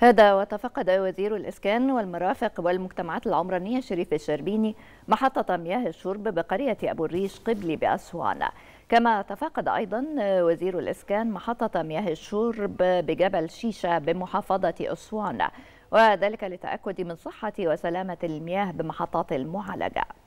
هذا وتفقد وزير الإسكان والمرافق والمجتمعات العمرانية شريف الشربيني محطة مياه الشرب بقرية أبو الريش قبلي بأسوان كما تفقد أيضا وزير الإسكان محطة مياه الشرب بجبل شيشة بمحافظة أسوان وذلك للتأكد من صحة وسلامة المياه بمحطات المعالجة